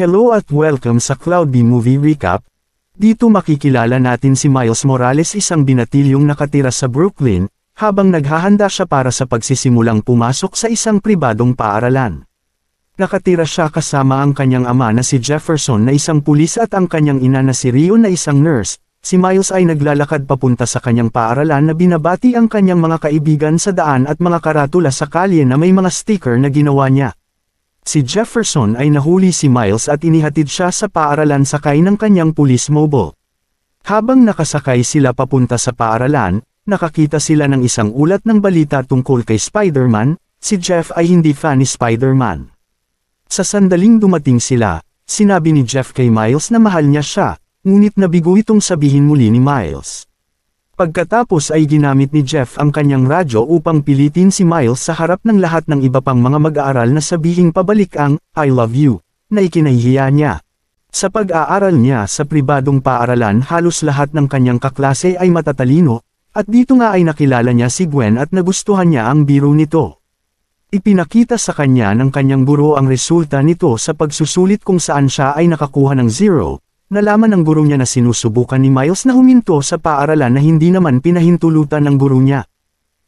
Hello at welcome sa Cloud Cloudy Movie Recap. Dito makikilala natin si Miles Morales isang binatilyong nakatira sa Brooklyn, habang naghahanda siya para sa pagsisimulang pumasok sa isang pribadong paaralan. Nakatira siya kasama ang kanyang ama na si Jefferson na isang pulis at ang kanyang ina na si Rio na isang nurse, si Miles ay naglalakad papunta sa kanyang paaralan na binabati ang kanyang mga kaibigan sa daan at mga karatula sa kalye na may mga sticker na ginawa niya. Si Jefferson ay nahuli si Miles at inihatid siya sa paaralan sakay ng kanyang pulis mobile. Habang nakasakay sila papunta sa paaralan, nakakita sila ng isang ulat ng balita tungkol kay Spider-Man, si Jeff ay hindi fan ni Spider-Man. Sa sandaling dumating sila, sinabi ni Jeff kay Miles na mahal niya siya, ngunit nabigo itong sabihin muli ni Miles. Pagkatapos ay ginamit ni Jeff ang kanyang radyo upang pilitin si Miles sa harap ng lahat ng iba pang mga mag-aaral na sabihing pabalik ang, I love you, na ikinahihiya niya. Sa pag-aaral niya sa pribadong paaralan halos lahat ng kanyang kaklase ay matatalino, at dito nga ay nakilala niya si Gwen at nagustuhan niya ang biro nito. Ipinakita sa kanya ng kanyang buro ang resulta nito sa pagsusulit kung saan siya ay nakakuha ng zero, Nalaman ng guro niya na sinusubukan ni Miles na huminto sa paaralan na hindi naman pinahintulutan ng guro niya.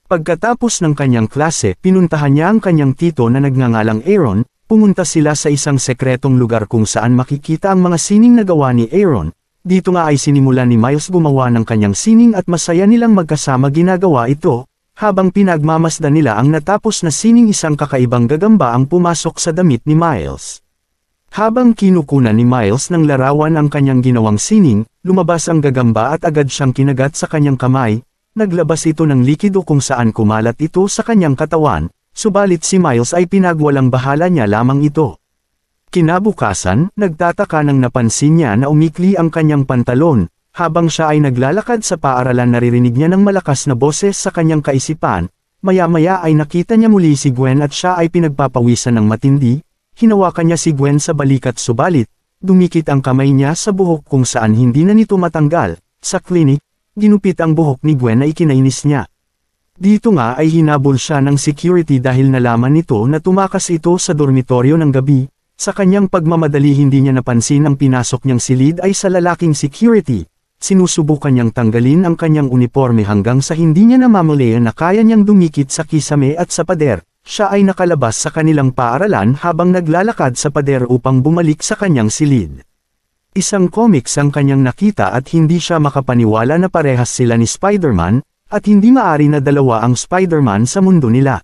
Pagkatapos ng kanyang klase, pinuntahan niya ang kanyang tito na nagngangalang Aaron, pumunta sila sa isang sekretong lugar kung saan makikita ang mga sining na gawa ni Aaron. Dito nga ay sinimula ni Miles gumawa ng kanyang sining at masaya nilang magkasama ginagawa ito, habang pinagmamasdan nila ang natapos na sining isang kakaibang gagamba ang pumasok sa damit ni Miles. Habang kinukunan ni Miles ng larawan ang kanyang ginawang sining, lumabas ang gagamba at agad siyang kinagat sa kanyang kamay, naglabas ito ng likido kung saan kumalat ito sa kanyang katawan, subalit si Miles ay pinagwalang bahala niya lamang ito. Kinabukasan, nagtataka nang napansin niya na umikli ang kanyang pantalon, habang siya ay naglalakad sa paaralan naririnig niya ng malakas na boses sa kanyang kaisipan, maya-maya ay nakita niya muli si Gwen at siya ay pinagpapawisan ng matindi, Hinawakan niya si Gwen sa balikat subalit, dumikit ang kamay niya sa buhok kung saan hindi na nito matanggal. Sa klinik, ginupit ang buhok ni Gwen na ikinainis niya. Dito nga ay hinabol siya ng security dahil nalaman nito na tumakas ito sa dormitoryo ng gabi. Sa kanyang pagmamadali hindi niya napansin ang pinasok niyang silid ay sa lalaking security. Sinusubukan niyang tanggalin ang kanyang uniforme hanggang sa hindi niya namamulayan na kaya niyang dumikit sa kisame at sa pader. Siya ay nakalabas sa kanilang paaralan habang naglalakad sa pader upang bumalik sa kanyang silid. Isang comics ang kanyang nakita at hindi siya makapaniwala na parehas sila ni Spider-Man, at hindi maari na dalawa ang Spider-Man sa mundo nila.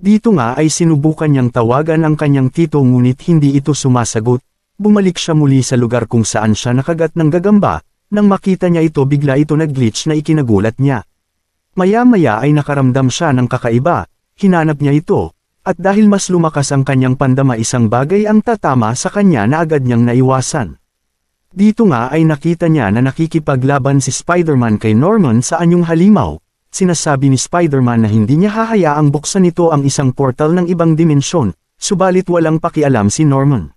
Dito nga ay sinubukan niyang tawagan ang kanyang tito ngunit hindi ito sumasagot, bumalik siya muli sa lugar kung saan siya nakagat ng gagamba, nang makita niya ito bigla ito nag-glitch na ikinagulat niya. Maya-maya ay nakaramdam siya ng kakaiba, hinanap niya ito, at dahil mas lumakas ang kanyang pandama isang bagay ang tatama sa kanya na agad niyang naiwasan. Dito nga ay nakita niya na nakikipaglaban si Spider-Man kay Norman sa anyong halimaw, sinasabi ni Spider-Man na hindi niya hahayaang buksan nito ang isang portal ng ibang dimensyon, subalit walang pakialam si Norman.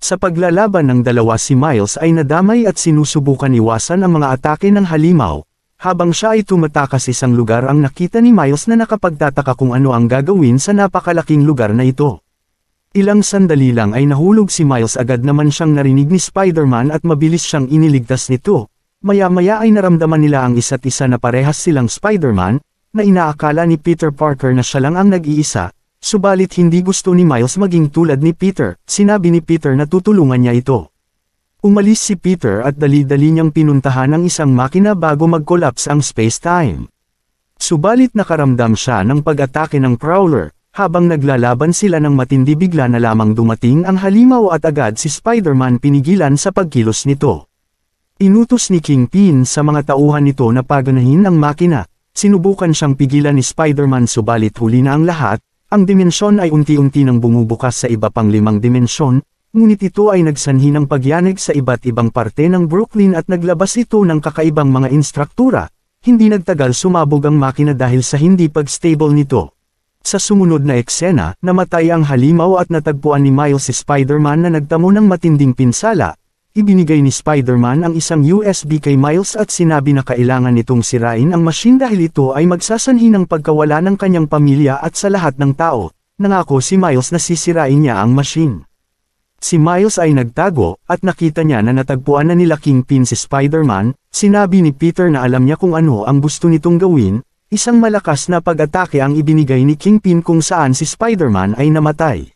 Sa paglalaban ng dalawa si Miles ay nadamay at sinusubukan iwasan ang mga atake ng halimaw, habang siya ay tumatakas isang lugar ang nakita ni Miles na nakapagtataka kung ano ang gagawin sa napakalaking lugar na ito. Ilang sandali lang ay nahulog si Miles agad naman siyang narinig ni Spider-Man at mabilis siyang iniligtas nito. Maya-maya ay naramdaman nila ang isa't isa na parehas silang Spider-Man, na inaakala ni Peter Parker na siya lang ang nag-iisa, subalit hindi gusto ni Miles maging tulad ni Peter, sinabi ni Peter na tutulungan niya ito. Umalis si Peter at dali-dali niyang pinuntahan ang isang makina bago mag-collapse ang space-time. Subalit nakaramdam siya ng pag-atake ng Prowler, habang naglalaban sila ng matindi bigla na lamang dumating ang halimaw at agad si Spider-Man pinigilan sa pagkilos nito. Inutos ni Kingpin sa mga tauhan nito na paganahin ang makina, sinubukan siyang pigilan ni Spider-Man subalit huli na ang lahat, ang dimensyon ay unti-unti nang bumubukas sa iba pang limang dimensyon, Ngunit ito ay nagsanhi ng pagyanig sa iba't ibang parte ng Brooklyn at naglabas ito ng kakaibang mga instruktura, hindi nagtagal sumabog ang makina dahil sa hindi pag-stable nito. Sa sumunod na eksena, namatay ang halimaw at natagpuan ni Miles si Spider-Man na nagtamo ng matinding pinsala, ibinigay ni Spider-Man ang isang USB kay Miles at sinabi na kailangan nitong sirain ang machine dahil ito ay magsasanhi ng pagkawala ng kanyang pamilya at sa lahat ng tao, nangako si Miles na sisirain niya ang machine. Si Miles ay nagtago, at nakita niya na natagpuan na nila Kingpin si Spider-Man, sinabi ni Peter na alam niya kung ano ang gusto nitong gawin, isang malakas na pag-atake ang ibinigay ni Kingpin kung saan si Spider-Man ay namatay.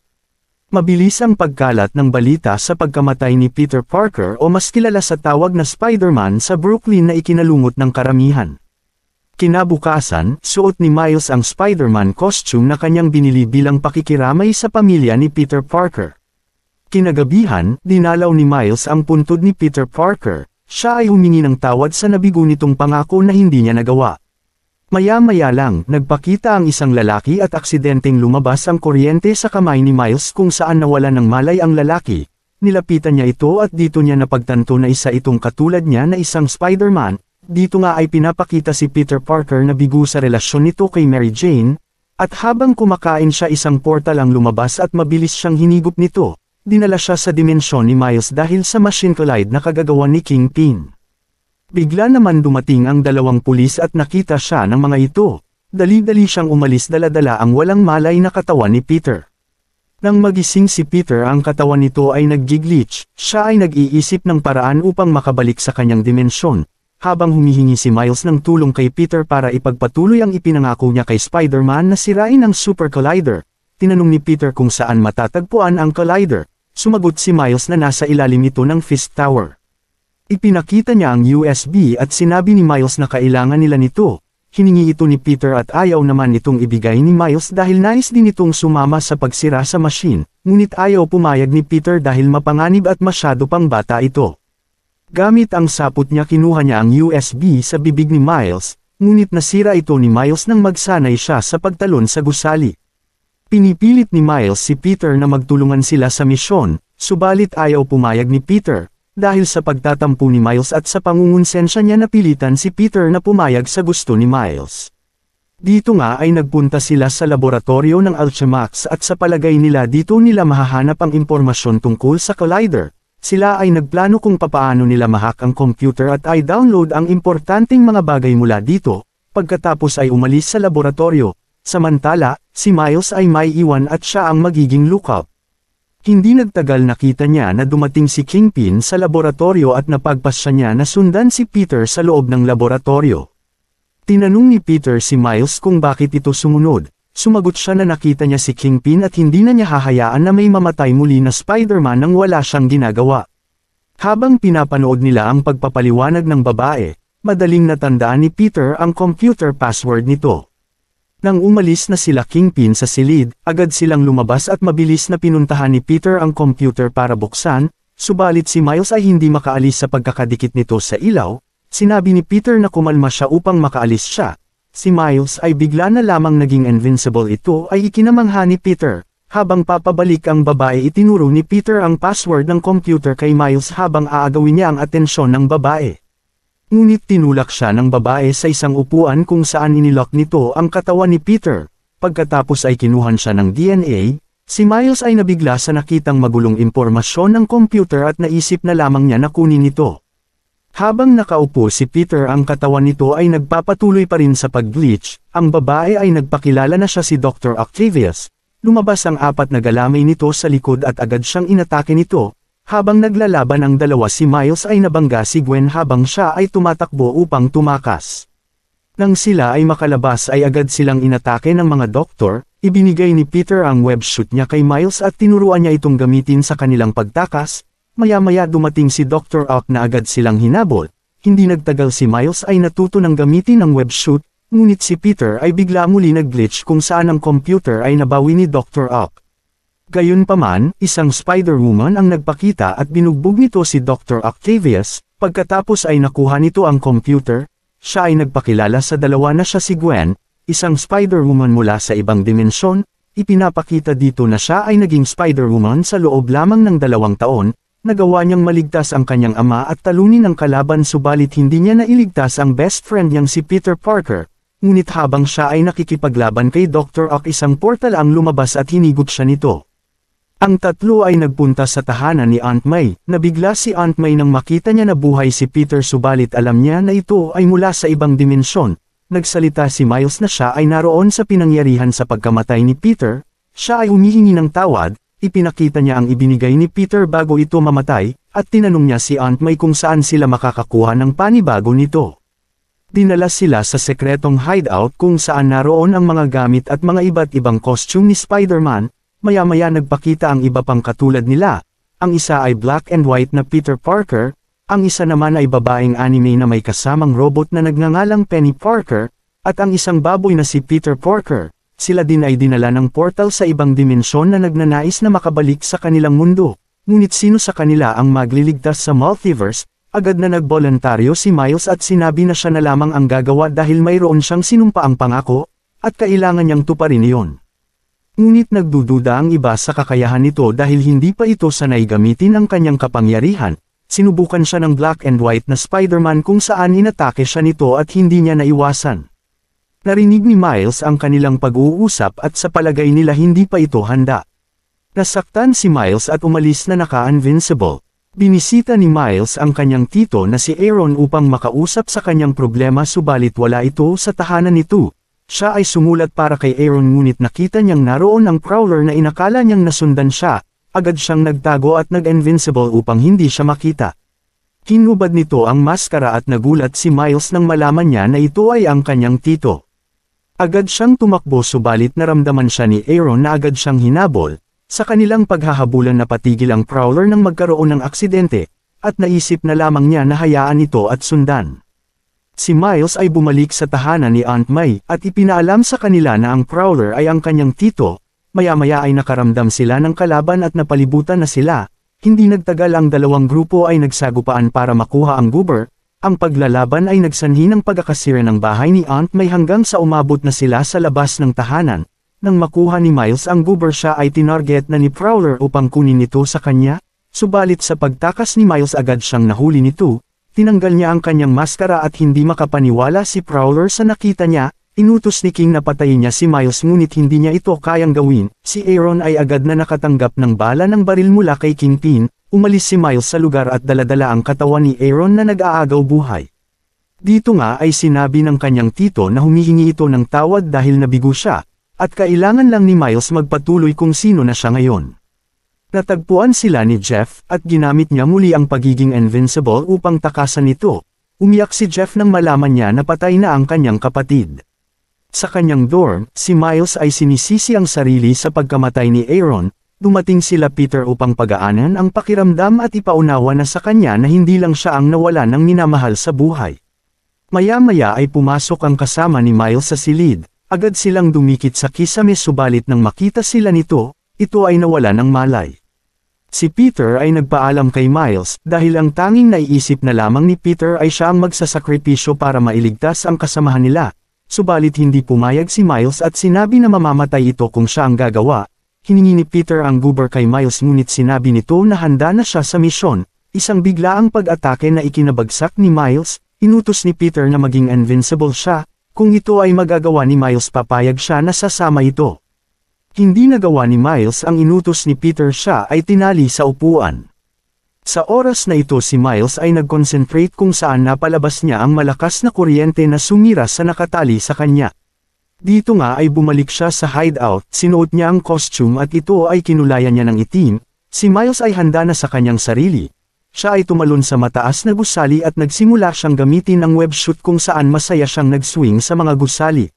Mabilis ang pagkalat ng balita sa pagkamatay ni Peter Parker o mas kilala sa tawag na Spider-Man sa Brooklyn na ikinalungot ng karamihan. Kinabukasan, suot ni Miles ang Spider-Man costume na kanyang binili bilang pakikiramay sa pamilya ni Peter Parker. Kinagabihan, dinalaw ni Miles ang puntod ni Peter Parker. Siya ay humingi ng tawad sa nabigo nitong pangako na hindi niya nagawa. Maya-maya lang, nagpakita ang isang lalaki at aksidenteng lumabas ang kuryente sa kamay ni Miles kung saan nawala ng malay ang lalaki. Nilapitan niya ito at dito niya napagtanto na isa itong katulad niya na isang Spider-Man. Dito nga ay pinapakita si Peter Parker na bigo sa relasyon nito kay Mary Jane, at habang kumakain siya isang portal ang lumabas at mabilis siyang hinigop nito dinala siya sa dimensyon ni Miles dahil sa machine collide na kagagawa ni Kingpin. Bigla naman dumating ang dalawang pulis at nakita siya ng mga ito. Dali-dali siyang umalis dala-dala ang walang malay na katawan ni Peter. Nang magising si Peter ang katawan nito ay nag-giglitch, siya ay nag-iisip ng paraan upang makabalik sa kanyang dimensyon, habang humihingi si Miles ng tulong kay Peter para ipagpatuloy ang ipinangako niya kay Spider-Man na sirain ang Super Collider. Tinanong ni Peter kung saan matatagpuan ang Collider, Sumagot si Miles na nasa ilalim ito ng Fist Tower. Ipinakita niya ang USB at sinabi ni Miles na kailangan nila nito. Hiningi ito ni Peter at ayaw naman itong ibigay ni Miles dahil nais din itong sumama sa pagsira sa machine, ngunit ayaw pumayag ni Peter dahil mapanganib at masyado pang bata ito. Gamit ang sapot niya kinuha niya ang USB sa bibig ni Miles, ngunit nasira ito ni Miles nang magsanay siya sa pagtalon sa gusali. Pinipilit ni Miles si Peter na magtulungan sila sa misyon, subalit ayaw pumayag ni Peter, dahil sa pagtatampo ni Miles at sa pangungonsensya niya napilitan si Peter na pumayag sa gusto ni Miles. Dito nga ay nagpunta sila sa laboratorio ng Alchemax at sa palagay nila dito nila mahahanap ang impormasyon tungkol sa Collider. Sila ay nagplano kung papaano nila mahak ang computer at ay download ang importanteng mga bagay mula dito, pagkatapos ay umalis sa laboratorio, Samantala, si Miles ay may iwan at siya ang magiging lookup. Hindi nagtagal nakita niya na dumating si Kingpin sa laboratorio at napagpasya niya na sundan si Peter sa loob ng laboratorio. Tinanong ni Peter si Miles kung bakit ito sumunod. Sumagot siya na nakita niya si Kingpin at hindi na niya hahayaan na may mamatay muli na Spider-Man nang wala siyang ginagawa. Habang pinapanood nila ang pagpapaliwanag ng babae, madaling natandaan ni Peter ang computer password nito. Nang umalis na sila Kingpin sa silid, agad silang lumabas at mabilis na pinuntahan ni Peter ang computer para buksan, subalit si Miles ay hindi makaalis sa pagkakadikit nito sa ilaw, sinabi ni Peter na kumalma siya upang makaalis siya. Si Miles ay bigla na lamang naging invincible ito ay ikinamangha ni Peter. Habang papabalik ang babae itinuro ni Peter ang password ng computer kay Miles habang aagawin niya ang atensyon ng babae. Ngunit tinulak siya ng babae sa isang upuan kung saan inilock nito ang katawan ni Peter. Pagkatapos ay kinuhan siya ng DNA, si Miles ay nabigla sa nakitang magulong impormasyon ng computer at naisip na lamang niya na kunin ito. Habang nakaupo si Peter ang katawan nito ay nagpapatuloy pa rin sa pag-glitch, ang babae ay nagpakilala na siya si Dr. Octavius. Lumabas ang apat na galamay nito sa likod at agad siyang inatake nito, habang naglalaban ang dalawa si Miles ay nabangga si Gwen habang siya ay tumatakbo upang tumakas. Nang sila ay makalabas ay agad silang inatake ng mga doktor, ibinigay ni Peter ang web shoot niya kay Miles at tinuruan niya itong gamitin sa kanilang pagtakas, maya-maya dumating si Dr. Ock na agad silang hinabol, hindi nagtagal si Miles ay natuto ng gamitin ang web shoot, ngunit si Peter ay bigla muli nag-glitch kung saan ang computer ay nabawi ni Dr. Ock. Gayunpaman, isang Spider-Woman ang nagpakita at binugbog nito si Dr. Octavius, pagkatapos ay nakuha nito ang computer, siya ay nagpakilala sa dalawa na siya si Gwen, isang Spider-Woman mula sa ibang dimensyon, ipinapakita dito na siya ay naging Spider-Woman sa loob lamang ng dalawang taon, nagawa niyang maligtas ang kanyang ama at talunin ang kalaban subalit hindi niya nailigtas ang best friend niyang si Peter Parker. Ngunit habang siya ay nakikipaglaban kay Dr. Ock isang portal ang lumabas at hinigot siya nito. Ang tatlo ay nagpunta sa tahanan ni Aunt May, nabigla si Aunt May nang makita niya na buhay si Peter subalit alam niya na ito ay mula sa ibang dimensyon. Nagsalita si Miles na siya ay naroon sa pinangyarihan sa pagkamatay ni Peter, siya ay humihingi ng tawad, ipinakita niya ang ibinigay ni Peter bago ito mamatay, at tinanong niya si Aunt May kung saan sila makakakuha ng panibago nito. Dinala sila sa sekretong hideout kung saan naroon ang mga gamit at mga iba't ibang costume ni Spider-Man, Maya-maya nagpakita ang iba pang katulad nila, ang isa ay black and white na Peter Parker, ang isa naman ay babaeng anime na may kasamang robot na nagngangalang Penny Parker, at ang isang baboy na si Peter Parker. Sila din ay dinala ng portal sa ibang dimensyon na nagnanais na makabalik sa kanilang mundo. Ngunit sino sa kanila ang magliligtas sa multiverse? Agad na nagbolontaryo si Miles at sinabi na siya na lamang ang gagawa dahil mayroon siyang sinumpa ang pangako, at kailangan niyang tuparin iyon. Ngunit nagdududa ang iba sa kakayahan nito dahil hindi pa ito sanay gamitin ang kanyang kapangyarihan. Sinubukan siya ng black and white na Spider-Man kung saan inatake siya nito at hindi niya naiwasan. Narinig ni Miles ang kanilang pag-uusap at sa palagay nila hindi pa ito handa. Nasaktan si Miles at umalis na naka-invincible. Binisita ni Miles ang kanyang tito na si Aaron upang makausap sa kanyang problema subalit wala ito sa tahanan nito. Siya ay sumulat para kay Aaron ngunit nakita niyang naroon ang prowler na inakala niyang nasundan siya, agad siyang nagtago at nag-invincible upang hindi siya makita. Kinubad nito ang maskara at nagulat si Miles nang malaman niya na ito ay ang kanyang tito. Agad siyang tumakbo subalit naramdaman siya ni Aaron na agad siyang hinabol, sa kanilang paghahabulan patigil ang prowler nang magkaroon ng aksidente, at naisip na lamang niya na hayaan ito at sundan si Miles ay bumalik sa tahanan ni Aunt May at ipinaalam sa kanila na ang Prowler ay ang kanyang tito, maya-maya ay nakaramdam sila ng kalaban at napalibutan na sila, hindi nagtagal ang dalawang grupo ay nagsagupaan para makuha ang goober, ang paglalaban ay nagsanhi ng pagkakasira ng bahay ni Aunt May hanggang sa umabot na sila sa labas ng tahanan, nang makuha ni Miles ang goober siya ay tinarget na ni Prowler upang kunin ito sa kanya, subalit sa pagtakas ni Miles agad siyang nahuli nito, tinanggal niya ang kanyang maskara at hindi makapaniwala si Prowler sa nakita niya, inutos ni King na patayin niya si Miles ngunit hindi niya ito kayang gawin, si Aaron ay agad na nakatanggap ng bala ng baril mula kay Kingpin, umalis si Miles sa lugar at daladala ang katawan ni Aaron na nag-aagaw buhay. Dito nga ay sinabi ng kanyang tito na humihingi ito ng tawad dahil nabigo siya, at kailangan lang ni Miles magpatuloy kung sino na siya ngayon. Natagpuan sila ni Jeff at ginamit niya muli ang pagiging invincible upang takasan ito. Umiyak si Jeff nang malaman niya na patay na ang kanyang kapatid. Sa kanyang dorm, si Miles ay sinisisi ang sarili sa pagkamatay ni Aaron, dumating sila Peter upang pagaanan ang pakiramdam at ipaunawa na sa kanya na hindi lang siya ang nawala ng minamahal sa buhay. Maya-maya ay pumasok ang kasama ni Miles sa silid, agad silang dumikit sa kisame subalit nang makita sila nito, ito ay nawala ng malay. Si Peter ay nagpaalam kay Miles dahil ang tanging naiisip na lamang ni Peter ay siya ang magsasakripisyo para mailigtas ang kasamahan nila, subalit hindi pumayag si Miles at sinabi na mamamatay ito kung siya ang gagawa. Hiningi ni Peter ang guber kay Miles ngunit sinabi nito na handa na siya sa misyon, isang biglaang pag-atake na ikinabagsak ni Miles, inutos ni Peter na maging invincible siya, kung ito ay magagawa ni Miles papayag siya na sasama ito. Hindi nagawa ni Miles ang inutos ni Peter siya ay tinali sa upuan. Sa oras na ito si Miles ay nagconcentrate kung saan napalabas niya ang malakas na kuryente na sumira sa nakatali sa kanya. Dito nga ay bumalik siya sa hideout, sinuot niya ang costume at ito ay kinulayan niya ng itim, si Miles ay handa na sa kanyang sarili. Siya ay tumalon sa mataas na gusali at nagsimula siyang gamitin ang web shoot kung saan masaya siyang nagswing sa mga gusali.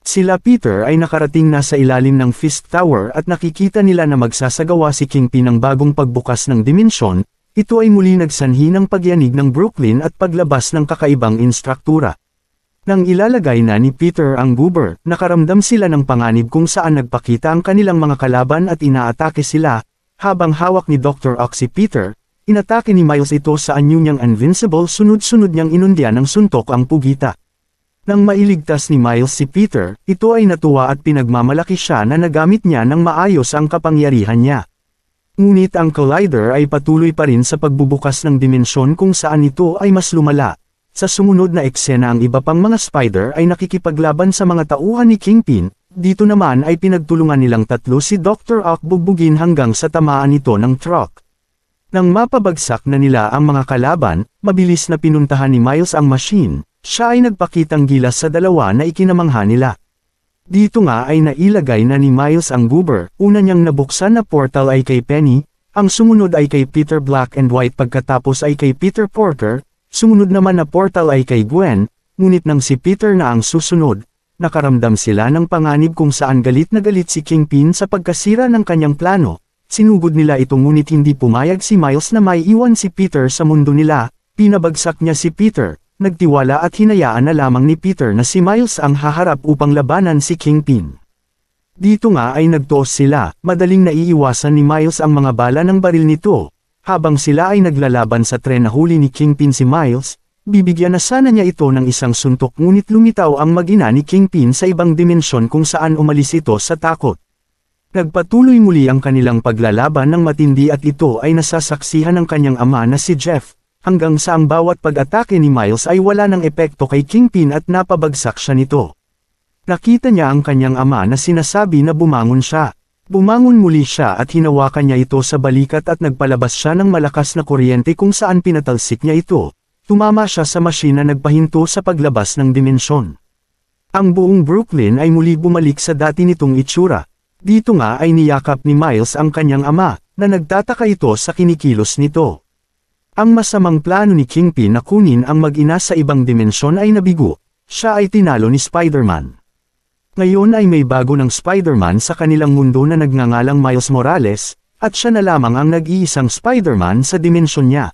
Sila Peter ay nakarating na sa ilalim ng Fist Tower at nakikita nila na magsasagawa si Kingpin ng bagong pagbukas ng dimensyon, ito ay muli nagsanhi ng pagyanig ng Brooklyn at paglabas ng kakaibang instruktura. Nang ilalagay na ni Peter ang buber, nakaramdam sila ng panganib kung saan nagpakita ang kanilang mga kalaban at inaatake sila, habang hawak ni Dr. Oxy Peter, inatake ni Miles ito sa anyo niyang invincible sunod-sunod niyang inundian ng suntok ang pugita. Nang mailigtas ni Miles si Peter, ito ay natuwa at pinagmamalaki siya na nagamit niya ng maayos ang kapangyarihan niya. Ngunit ang Collider ay patuloy pa rin sa pagbubukas ng dimensyon kung saan ito ay mas lumala. Sa sumunod na eksena ang iba pang mga spider ay nakikipaglaban sa mga tauhan ni Kingpin, dito naman ay pinagtulungan nilang tatlo si Dr. Ock bugbugin hanggang sa tamaan ito ng truck. Nang mapabagsak na nila ang mga kalaban, mabilis na pinuntahan ni Miles ang machine, siya ay nagpakitang gilas sa dalawa na ikinamangha nila. Dito nga ay nailagay na ni Miles ang goober, una niyang nabuksan na portal ay kay Penny, ang sumunod ay kay Peter Black and White pagkatapos ay kay Peter Porter, sumunod naman na portal ay kay Gwen, ngunit nang si Peter na ang susunod, nakaramdam sila ng panganib kung saan galit na galit si Kingpin sa pagkasira ng kanyang plano. Sinugod nila ito ngunit hindi pumayag si Miles na may iwan si Peter sa mundo nila, pinabagsak niya si Peter, nagtiwala at hinayaan na lamang ni Peter na si Miles ang haharap upang labanan si Kingpin. Dito nga ay nagtuos sila, madaling naiiwasan ni Miles ang mga bala ng baril nito. Habang sila ay naglalaban sa tren na huli ni Kingpin si Miles, bibigyan na sana niya ito ng isang suntok ngunit lumitaw ang magina ni Kingpin sa ibang dimensyon kung saan umalis ito sa takot. Nagpatuloy muli ang kanilang paglalaban ng matindi at ito ay nasasaksihan ng kanyang ama na si Jeff, hanggang sa ang bawat pag-atake ni Miles ay wala ng epekto kay Kingpin at napabagsak siya nito. Nakita niya ang kanyang ama na sinasabi na bumangon siya. Bumangon muli siya at hinawakan niya ito sa balikat at nagpalabas siya ng malakas na kuryente kung saan pinatalsik niya ito. Tumama siya sa na nagpahinto sa paglabas ng dimensyon. Ang buong Brooklyn ay muli bumalik sa dati nitong itsura. Dito nga ay niyakap ni Miles ang kanyang ama, na nagtataka ito sa kinikilos nito. Ang masamang plano ni Kingpin na kunin ang mag-ina sa ibang dimensyon ay nabigo. Siya ay tinalo ni Spider-Man. Ngayon ay may bago ng Spider-Man sa kanilang mundo na nagngangalang Miles Morales, at siya na lamang ang nag-iisang Spider-Man sa dimensyon niya.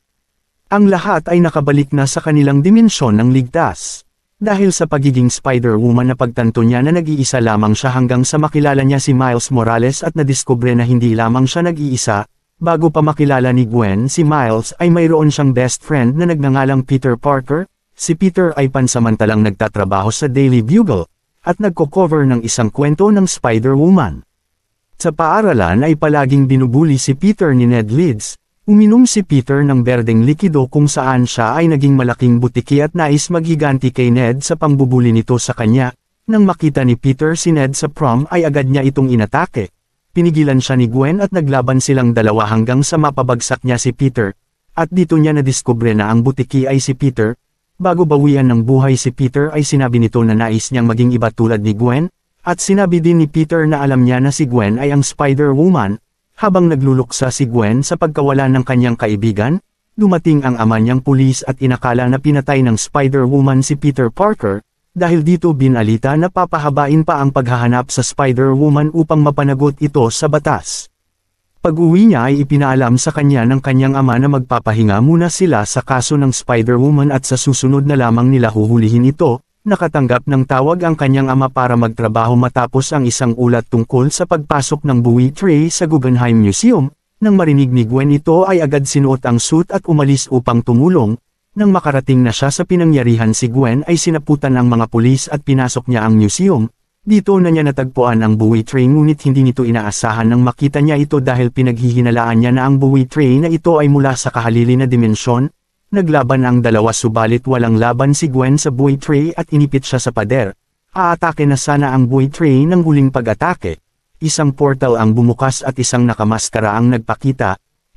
Ang lahat ay nakabalik na sa kanilang dimensyon ng ligtas. Dahil sa pagiging Spider-Woman na pagtanto niya na nag-iisa lamang siya hanggang sa makilala niya si Miles Morales at nadiskubre na hindi lamang siya nag-iisa, Bago pa makilala ni Gwen si Miles ay mayroon siyang best friend na nagngangalang Peter Parker, si Peter ay pansamantalang nagtatrabaho sa Daily Bugle, at nagko-cover ng isang kwento ng Spider-Woman. Sa paaralan ay palaging binubuli si Peter ni Ned Leeds, uminom si Peter ng berdeng likido kung saan siya ay naging malaking butiki at nais maghiganti kay Ned sa pambubuli nito sa kanya, nang makita ni Peter si Ned sa prom ay agad niya itong inatake, pinigilan siya ni Gwen at naglaban silang dalawa hanggang sa mapabagsak niya si Peter, at dito niya nadiskubre na ang butiki ay si Peter, bago bawian ng buhay si Peter ay sinabi nito na nais niyang maging iba tulad ni Gwen, at sinabi din ni Peter na alam niya na si Gwen ay ang Spider-Woman, habang nagluluksa si Gwen sa pagkawala ng kanyang kaibigan, dumating ang ama niyang pulis at inakala na pinatay ng Spider-Woman si Peter Parker, dahil dito binalita na papahabain pa ang paghahanap sa Spider-Woman upang mapanagot ito sa batas. Pag-uwi niya ay ipinaalam sa kanya ng kanyang ama na magpapahinga muna sila sa kaso ng Spider-Woman at sa susunod na lamang nila huhulihin ito, nakatanggap ng tawag ang kanyang ama para magtrabaho matapos ang isang ulat tungkol sa pagpasok ng Bowie Tree sa Guggenheim Museum, nang marinig ni Gwen ito ay agad sinuot ang suit at umalis upang tumulong, nang makarating na siya sa pinangyarihan si Gwen ay sinaputan ng mga pulis at pinasok niya ang museum, dito na niya natagpuan ang buwi train ngunit hindi nito inaasahan nang makita niya ito dahil pinaghihinalaan niya na ang buwi train na ito ay mula sa kahalili na dimensyon, naglaban ang dalawa subalit walang laban si Gwen sa buwi train at inipit siya sa pader, aatake na sana ang buwi train ng huling pag-atake, isang portal ang bumukas at isang nakamaskara ang nagpakita,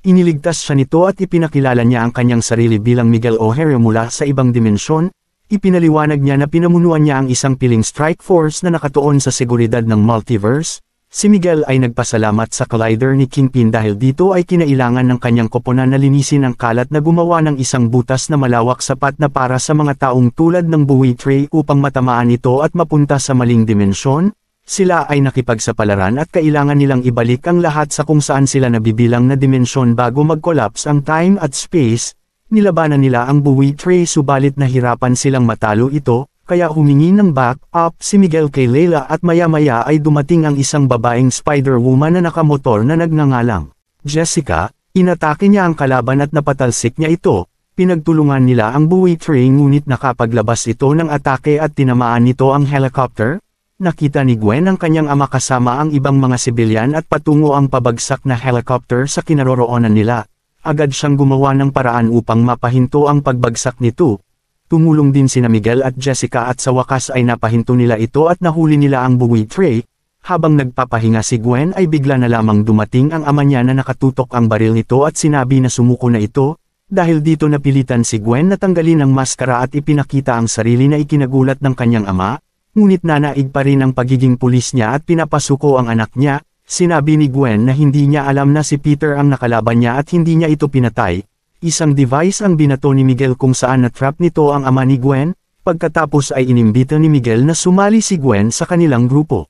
Iniligtas siya nito at ipinakilala niya ang kanyang sarili bilang Miguel O'Hare mula sa ibang dimensyon, ipinaliwanag niya na pinamunuan niya ang isang piling strike force na nakatuon sa seguridad ng multiverse, si Miguel ay nagpasalamat sa collider ni Kingpin dahil dito ay kinailangan ng kanyang koponan na linisin ang kalat na gumawa ng isang butas na malawak sapat na para sa mga taong tulad ng buwitray upang matamaan ito at mapunta sa maling dimensyon, sila ay nakipagsapalaran at kailangan nilang ibalik ang lahat sa kung saan sila nabibilang na dimensyon bago mag-collapse ang time at space, nilabanan nila ang buwi tray subalit nahirapan silang matalo ito, kaya humingi ng back up si Miguel kay Leila at maya-maya ay dumating ang isang babaeng Spider-Woman na nakamotor na nagngangalang. Jessica, inatake niya ang kalaban at napatalsik niya ito, pinagtulungan nila ang buwi tray ngunit nakapaglabas ito ng atake at tinamaan nito ang helicopter, Nakita ni Gwen ang kanyang ama kasama ang ibang mga sibilyan at patungo ang pabagsak na helicopter sa kinaroroonan nila. Agad siyang gumawa ng paraan upang mapahinto ang pagbagsak nito. Tumulong din sina Miguel at Jessica at sa wakas ay napahinto nila ito at nahuli nila ang buwi tray. Habang nagpapahinga si Gwen ay bigla na lamang dumating ang ama niya na nakatutok ang baril nito at sinabi na sumuko na ito, dahil dito napilitan si Gwen na tanggalin ang maskara at ipinakita ang sarili na ikinagulat ng kanyang ama, Ngunit nanaig pa rin ang pagiging pulis niya at pinapasuko ang anak niya, sinabi ni Gwen na hindi niya alam na si Peter ang nakalaban niya at hindi niya ito pinatay. Isang device ang binato ni Miguel kung saan na-trap nito ang ama ni Gwen, pagkatapos ay inimbita ni Miguel na sumali si Gwen sa kanilang grupo.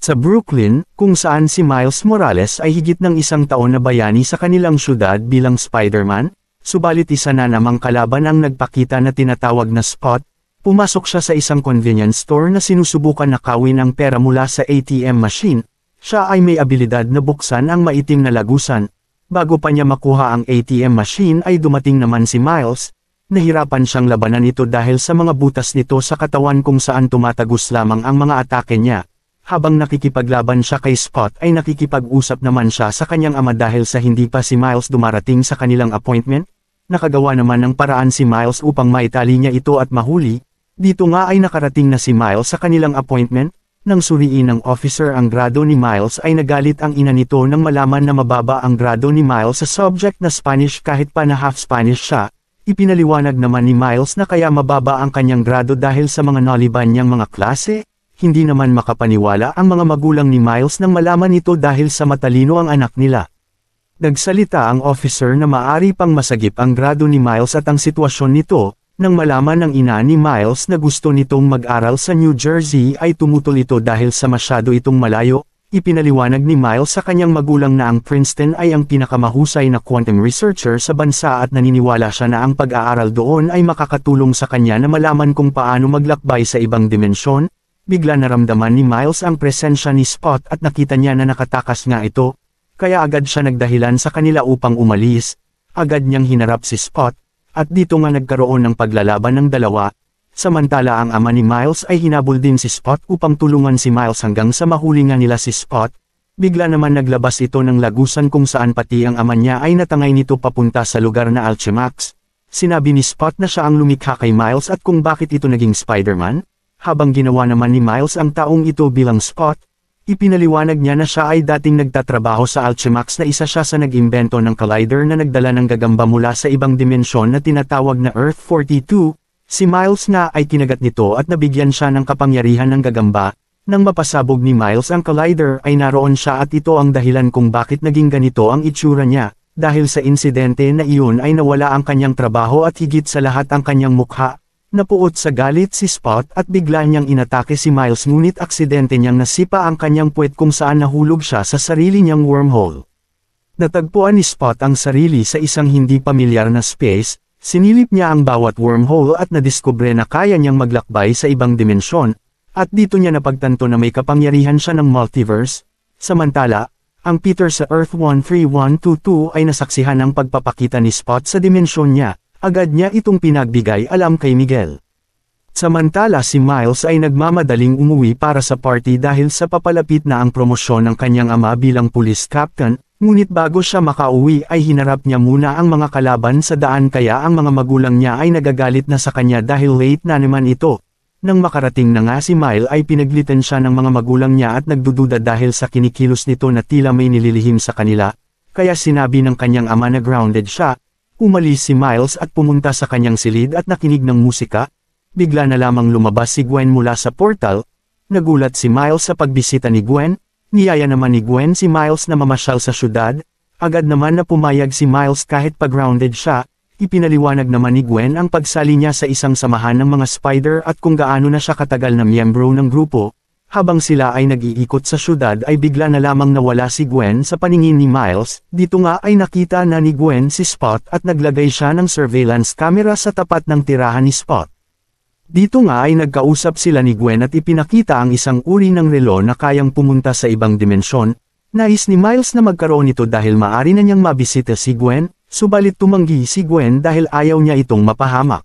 Sa Brooklyn, kung saan si Miles Morales ay higit ng isang taon na bayani sa kanilang syudad bilang Spider-Man, subalit isa na namang kalaban ang nagpakita na tinatawag na Spot, Pumasok siya sa isang convenience store na sinusubukan nakawin ang pera mula sa ATM machine. Siya ay may abilidad na buksan ang maitim na lagusan. Bago pa niya makuha ang ATM machine ay dumating naman si Miles. Nahirapan siyang labanan ito dahil sa mga butas nito sa katawan kung saan tumatagos lamang ang mga atake niya. Habang nakikipaglaban siya kay Scott ay nakikipag-usap naman siya sa kanyang ama dahil sa hindi pa si Miles dumarating sa kanilang appointment. Nakagawa naman ng paraan si Miles upang maitali niya ito at mahuli, dito nga ay nakarating na si Miles sa kanilang appointment, nang suriin ng officer ang grado ni Miles ay nagalit ang ina nito nang malaman na mababa ang grado ni Miles sa subject na Spanish kahit pa na half Spanish siya. Ipinaliwanag naman ni Miles na kaya mababa ang kanyang grado dahil sa mga naliban niyang mga klase. Hindi naman makapaniwala ang mga magulang ni Miles nang malaman ito dahil sa matalino ang anak nila. Nagsalita ang officer na maari pang masagip ang grado ni Miles at ang sitwasyon nito, nang malaman ng ina ni Miles na gusto nitong mag-aral sa New Jersey ay tumutol ito dahil sa masyado itong malayo, ipinaliwanag ni Miles sa kanyang magulang na ang Princeton ay ang pinakamahusay na quantum researcher sa bansa at naniniwala siya na ang pag-aaral doon ay makakatulong sa kanya na malaman kung paano maglakbay sa ibang dimensyon, bigla naramdaman ni Miles ang presensya ni Spot at nakita niya na nakatakas nga ito, kaya agad siya nagdahilan sa kanila upang umalis, agad niyang hinarap si Spot, at dito nga nagkaroon ng paglalaban ng dalawa, samantala ang ama ni Miles ay hinabol din si Spot upang tulungan si Miles hanggang sa mahuli nga nila si Spot, bigla naman naglabas ito ng lagusan kung saan pati ang ama niya ay natangay nito papunta sa lugar na Alchemax. Sinabi ni Spot na siya ang lumikha kay Miles at kung bakit ito naging Spider-Man, habang ginawa naman ni Miles ang taong ito bilang Spot, Ipinaliwanag niya na siya ay dating nagtatrabaho sa Alchemax na isa siya sa nag-imbento ng collider na nagdala ng gagamba mula sa ibang dimensyon na tinatawag na Earth 42. Si Miles na ay kinagat nito at nabigyan siya ng kapangyarihan ng gagamba. Nang mapasabog ni Miles ang collider ay naroon siya at ito ang dahilan kung bakit naging ganito ang itsura niya. Dahil sa insidente na iyon ay nawala ang kanyang trabaho at higit sa lahat ang kanyang mukha. Napuot sa galit si Spot at bigla niyang inatake si Miles ngunit aksidente niyang nasipa ang kanyang puwet kung saan nahulog siya sa sarili niyang wormhole. Natagpuan ni Spot ang sarili sa isang hindi pamilyar na space, sinilip niya ang bawat wormhole at nadiskubre na kaya niyang maglakbay sa ibang dimensyon, at dito niya napagtanto na may kapangyarihan siya ng multiverse, samantala, ang Peter sa Earth 13122 ay nasaksihan ng pagpapakita ni Spot sa dimensyon niya, Agad niya itong pinagbigay alam kay Miguel. Samantala si Miles ay nagmamadaling umuwi para sa party dahil sa papalapit na ang promosyon ng kanyang ama bilang police captain, ngunit bago siya makauwi ay hinarap niya muna ang mga kalaban sa daan kaya ang mga magulang niya ay nagagalit na sa kanya dahil late na naman ito. Nang makarating na nga si Mile ay pinaglitan siya ng mga magulang niya at nagdududa dahil sa kinikilos nito na tila may nililihim sa kanila, kaya sinabi ng kanyang ama na grounded siya, Umalis si Miles at pumunta sa kanyang silid at nakinig ng musika, bigla na lamang lumabas si Gwen mula sa portal, nagulat si Miles sa pagbisita ni Gwen, niyaya naman ni Gwen si Miles na mamasyal sa syudad, agad naman na pumayag si Miles kahit pag-grounded siya, Ipinaliwanag naman ni Gwen ang pagsali niya sa isang samahan ng mga spider at kung gaano na siya katagal na miyembro ng grupo, habang sila ay nag-iikot sa syudad ay bigla na lamang nawala si Gwen sa paningin ni Miles, dito nga ay nakita na ni Gwen si Spot at naglagay siya ng surveillance camera sa tapat ng tirahan ni Spot. Dito nga ay nagkausap sila ni Gwen at ipinakita ang isang uri ng relo na kayang pumunta sa ibang dimensyon, nais ni Miles na magkaroon nito dahil maari na niyang mabisita si Gwen, subalit tumanggi si Gwen dahil ayaw niya itong mapahamak.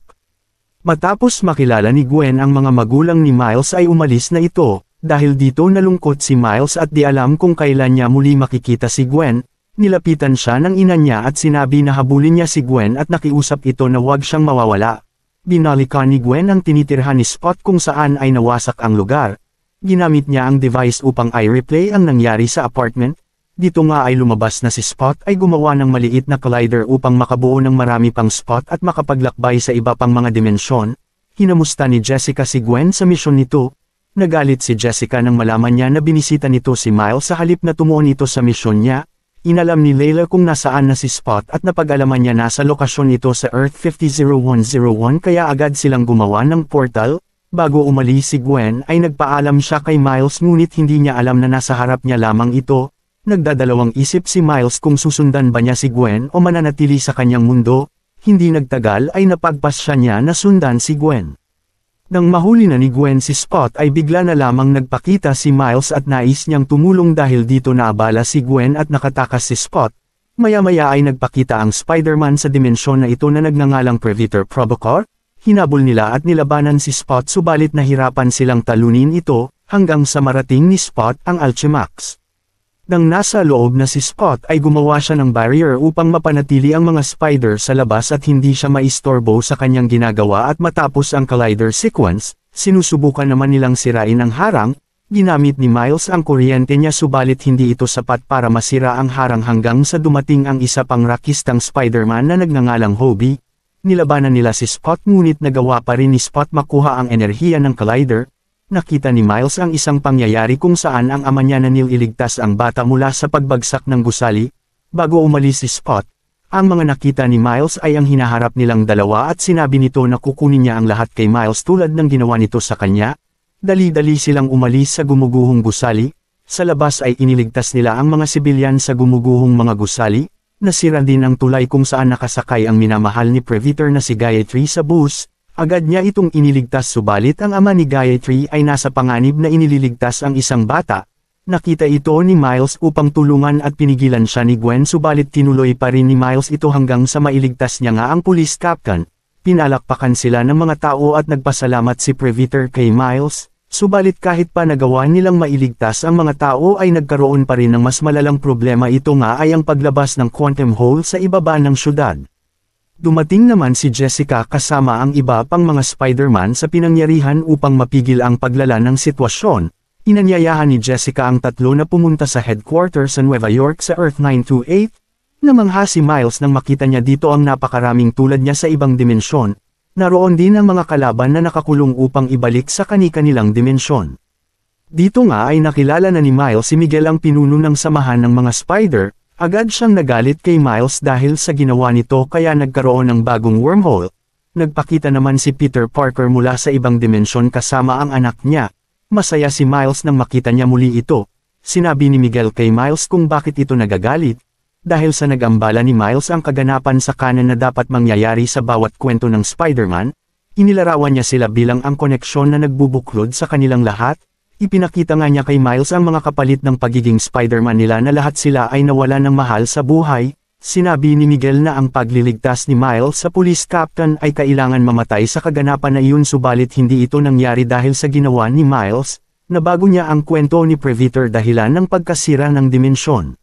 Matapos makilala ni Gwen ang mga magulang ni Miles ay umalis na ito, dahil dito nalungkot si Miles at di alam kung kailan niya muli makikita si Gwen, nilapitan siya ng ina niya at sinabi na habulin niya si Gwen at nakiusap ito na huwag siyang mawawala. Binalikan ni Gwen ang tinitirhan ni Spot kung saan ay nawasak ang lugar. Ginamit niya ang device upang i-replay ang nangyari sa apartment. Dito nga ay lumabas na si Spot ay gumawa ng maliit na collider upang makabuo ng marami pang spot at makapaglakbay sa iba pang mga dimensyon. Hinamusta ni Jessica si Gwen sa misyon nito, Nagalit si Jessica nang malaman niya na binisita nito si Miles sa halip na tumuon ito sa misyon niya, Inalam ni Layla kung nasaan na si Spot at napag-alaman niya nasa lokasyon ito sa Earth 500101 kaya agad silang gumawa ng portal. Bago umalis si Gwen ay nagpaalam siya kay Miles ngunit hindi niya alam na nasa harap niya lamang ito. Nagdadalawang isip si Miles kung susundan ba niya si Gwen o mananatili sa kanyang mundo. Hindi nagtagal ay napagpas siya niya na sundan si Gwen. Nang mahuli na ni Gwen si Spot ay bigla na lamang nagpakita si Miles at nais niyang tumulong dahil dito naabala si Gwen at nakatakas si Spot. Maya-maya ay nagpakita ang Spider-Man sa dimensyon na ito na nagnangalang Predator Provocar. Hinabol nila at nilabanan si Spot subalit nahirapan silang talunin ito, hanggang sa marating ni Spot ang Alchemax. Nang nasa loob na si Spot ay gumawa siya ng barrier upang mapanatili ang mga spider sa labas at hindi siya maistorbo sa kanyang ginagawa at matapos ang collider sequence, sinusubukan naman nilang sirain ang harang, ginamit ni Miles ang kuryente niya subalit hindi ito sapat para masira ang harang hanggang sa dumating ang isa pang rakistang Spider-Man na nagngangalang Hobie, nilabanan nila si Spot ngunit nagawa pa rin ni Spot makuha ang enerhiya ng collider, nakita ni Miles ang isang pangyayari kung saan ang ama niya na nililigtas ang bata mula sa pagbagsak ng gusali, bago umalis si Spot. Ang mga nakita ni Miles ay ang hinaharap nilang dalawa at sinabi nito na kukunin niya ang lahat kay Miles tulad ng ginawa nito sa kanya. Dali-dali silang umalis sa gumuguhong gusali, sa labas ay iniligtas nila ang mga sibilyan sa gumuguhong mga gusali, nasira din ang tulay kung saan nakasakay ang minamahal ni Previter na si Gayatri sa bus, Agad niya itong iniligtas subalit ang ama ni Gayatri ay nasa panganib na inililigtas ang isang bata. Nakita ito ni Miles upang tulungan at pinigilan siya ni Gwen subalit tinuloy pa rin ni Miles ito hanggang sa mailigtas niya nga ang police captain. Pinalakpakan sila ng mga tao at nagpasalamat si Previter kay Miles, subalit kahit pa nagawa nilang mailigtas ang mga tao ay nagkaroon pa rin ng mas malalang problema ito nga ay ang paglabas ng quantum hole sa ibaba ng syudad. Dumating naman si Jessica kasama ang iba pang mga Spider-Man sa pinangyarihan upang mapigil ang paglala ng sitwasyon. Inanyayahan ni Jessica ang tatlo na pumunta sa headquarters sa Nueva York sa Earth 928, Namangha si Miles nang makita niya dito ang napakaraming tulad niya sa ibang dimensyon, naroon din ang mga kalaban na nakakulong upang ibalik sa kani-kanilang dimensyon. Dito nga ay nakilala na ni Miles si Miguel ang pinuno ng samahan ng mga spider, Agad siyang nagalit kay Miles dahil sa ginawa nito kaya nagkaroon ng bagong wormhole. Nagpakita naman si Peter Parker mula sa ibang dimensyon kasama ang anak niya. Masaya si Miles nang makita niya muli ito. Sinabi ni Miguel kay Miles kung bakit ito nagagalit, dahil sa nagambala ni Miles ang kaganapan sa kanan na dapat mangyayari sa bawat kwento ng Spider-Man, inilarawan niya sila bilang ang koneksyon na nagbubuklod sa kanilang lahat, Ipinakita nga niya kay Miles ang mga kapalit ng pagiging Spider-Man nila na lahat sila ay nawala ng mahal sa buhay, sinabi ni Miguel na ang pagliligtas ni Miles sa police captain ay kailangan mamatay sa kaganapan na iyon subalit hindi ito nangyari dahil sa ginawa ni Miles, na bago niya ang kwento ni Previter dahilan ng pagkasira ng dimensyon.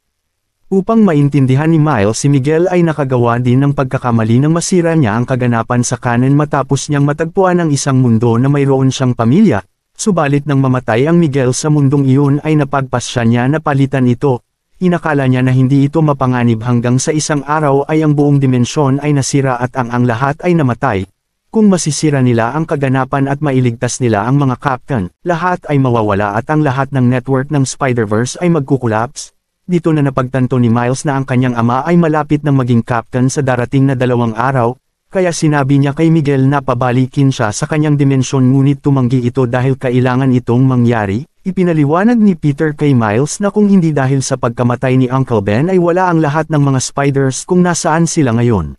Upang maintindihan ni Miles si Miguel ay nakagawa din ng pagkakamali nang masira niya ang kaganapan sa kanin matapos niyang matagpuan ang isang mundo na mayroon siyang pamilya, Subalit nang mamatay ang Miguel sa mundong iyon ay napagpasya niya na palitan ito. Inakala niya na hindi ito mapanganib hanggang sa isang araw ay ang buong dimensyon ay nasira at ang ang lahat ay namatay. Kung masisira nila ang kaganapan at mailigtas nila ang mga captain, lahat ay mawawala at ang lahat ng network ng Spider-Verse ay magkukulaps. Dito na napagtanto ni Miles na ang kanyang ama ay malapit na maging captain sa darating na dalawang araw, kaya sinabi niya kay Miguel na pabalikin siya sa kanyang dimensyon ngunit tumanggi ito dahil kailangan itong mangyari, Ipinaliwanag ni Peter kay Miles na kung hindi dahil sa pagkamatay ni Uncle Ben ay wala ang lahat ng mga spiders kung nasaan sila ngayon.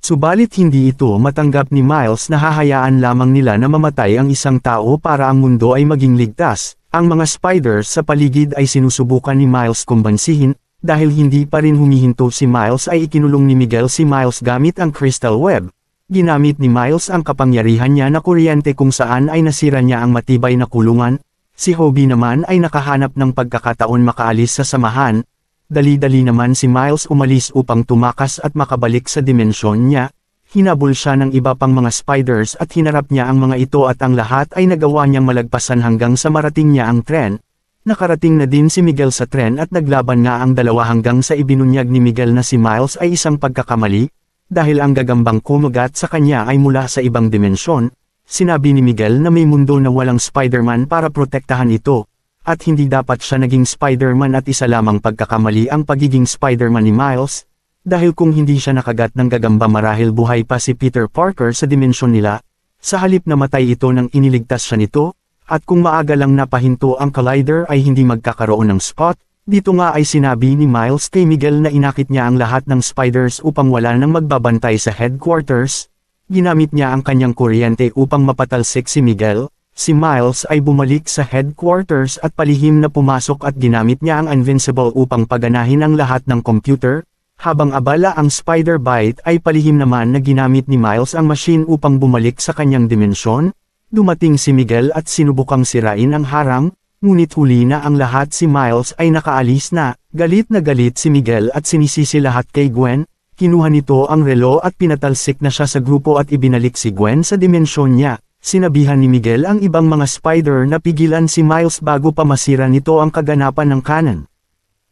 Subalit hindi ito matanggap ni Miles na hahayaan lamang nila na mamatay ang isang tao para ang mundo ay maging ligtas. Ang mga spiders sa paligid ay sinusubukan ni Miles kumbansihin dahil hindi pa rin humihinto si Miles ay ikinulong ni Miguel si Miles gamit ang crystal web. Ginamit ni Miles ang kapangyarihan niya na kuryente kung saan ay nasira niya ang matibay na kulungan, si Hobie naman ay nakahanap ng pagkakataon makaalis sa samahan. Dali-dali naman si Miles umalis upang tumakas at makabalik sa dimensyon niya. Hinabol siya ng iba pang mga spiders at hinarap niya ang mga ito at ang lahat ay nagawa niyang malagpasan hanggang sa marating niya ang tren. Nakarating na din si Miguel sa tren at naglaban nga ang dalawa hanggang sa ibinunyag ni Miguel na si Miles ay isang pagkakamali, dahil ang gagambang kumagat sa kanya ay mula sa ibang dimensyon, sinabi ni Miguel na may mundo na walang Spider-Man para protektahan ito, at hindi dapat siya naging Spider-Man at isa lamang pagkakamali ang pagiging Spider-Man ni Miles, dahil kung hindi siya nakagat ng gagamba marahil buhay pa si Peter Parker sa dimensyon nila, sa halip na matay ito nang iniligtas siya nito, at kung maaga lang napahinto ang collider ay hindi magkakaroon ng spot, dito nga ay sinabi ni Miles kay Miguel na inakit niya ang lahat ng spiders upang wala nang magbabantay sa headquarters, ginamit niya ang kanyang kuryente upang mapatalsik si Miguel, si Miles ay bumalik sa headquarters at palihim na pumasok at ginamit niya ang Invincible upang paganahin ang lahat ng computer, habang abala ang spider bite ay palihim naman na ginamit ni Miles ang machine upang bumalik sa kanyang dimensyon, Dumating si Miguel at sinubukang sirain ang harang, ngunit huli na ang lahat si Miles ay nakaalis na, galit na galit si Miguel at sinisisi lahat kay Gwen, kinuha nito ang relo at pinatalsik na siya sa grupo at ibinalik si Gwen sa dimensyon niya, Sinabihan ni Miguel ang ibang mga spider na pigilan si Miles bago pa masira nito ang kaganapan ng kanan.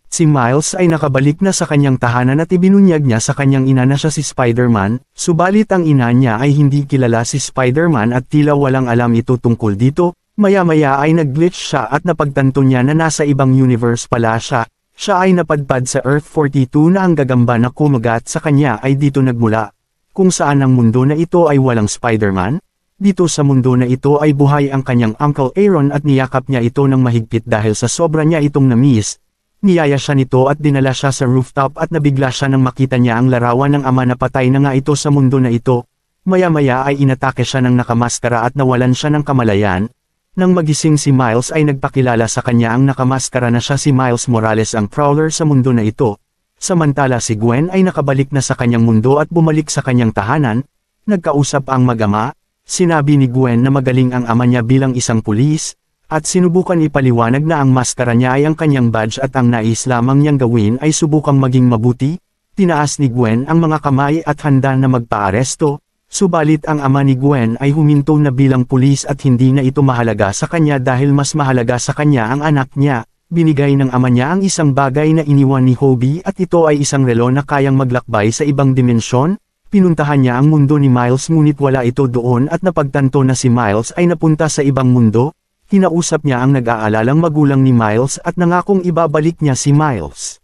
Si Miles ay nakabalik na sa kanyang tahanan at ibinunyag niya sa kanyang ina na siya si Spider-Man, subalit ang ina niya ay hindi kilala si Spider-Man at tila walang alam ito tungkol dito, maya-maya ay nag-glitch siya at napagtanto niya na nasa ibang universe pala siya, siya ay napadpad sa Earth 42 na ang gagamba na kumagat sa kanya ay dito nagmula. Kung saan ang mundo na ito ay walang Spider-Man, dito sa mundo na ito ay buhay ang kanyang Uncle Aaron at niyakap niya ito ng mahigpit dahil sa sobra niya itong namiss, Niyaya siya nito at dinala siya sa rooftop at nabigla siya nang makita niya ang larawan ng ama na patay na nga ito sa mundo na ito. Maya-maya ay inatake siya ng nakamaskara at nawalan siya ng kamalayan. Nang magising si Miles ay nagpakilala sa kanya ang nakamaskara na siya si Miles Morales ang prowler sa mundo na ito. Samantala si Gwen ay nakabalik na sa kanyang mundo at bumalik sa kanyang tahanan. Nagkausap ang magama, sinabi ni Gwen na magaling ang ama niya bilang isang pulis, at sinubukan ipaliwanag na ang maskara niya ay ang kanyang badge at ang nais lamang niyang gawin ay subukang maging mabuti, tinaas ni Gwen ang mga kamay at handa na magpaaresto, subalit ang ama ni Gwen ay huminto na bilang pulis at hindi na ito mahalaga sa kanya dahil mas mahalaga sa kanya ang anak niya, binigay ng ama niya ang isang bagay na iniwan ni Hobie at ito ay isang relo na kayang maglakbay sa ibang dimensyon, Pinuntahan niya ang mundo ni Miles ngunit wala ito doon at napagtanto na si Miles ay napunta sa ibang mundo, kinausap niya ang nag-aalalang magulang ni Miles at nangakong ibabalik niya si Miles.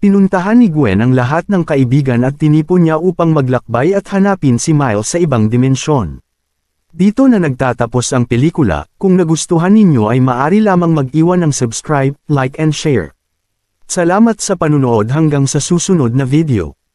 Pinuntahan ni Gwen ang lahat ng kaibigan at tinipon niya upang maglakbay at hanapin si Miles sa ibang dimensyon. Dito na nagtatapos ang pelikula, kung nagustuhan ninyo ay maari lamang mag-iwan ng subscribe, like and share. Salamat sa panunood hanggang sa susunod na video.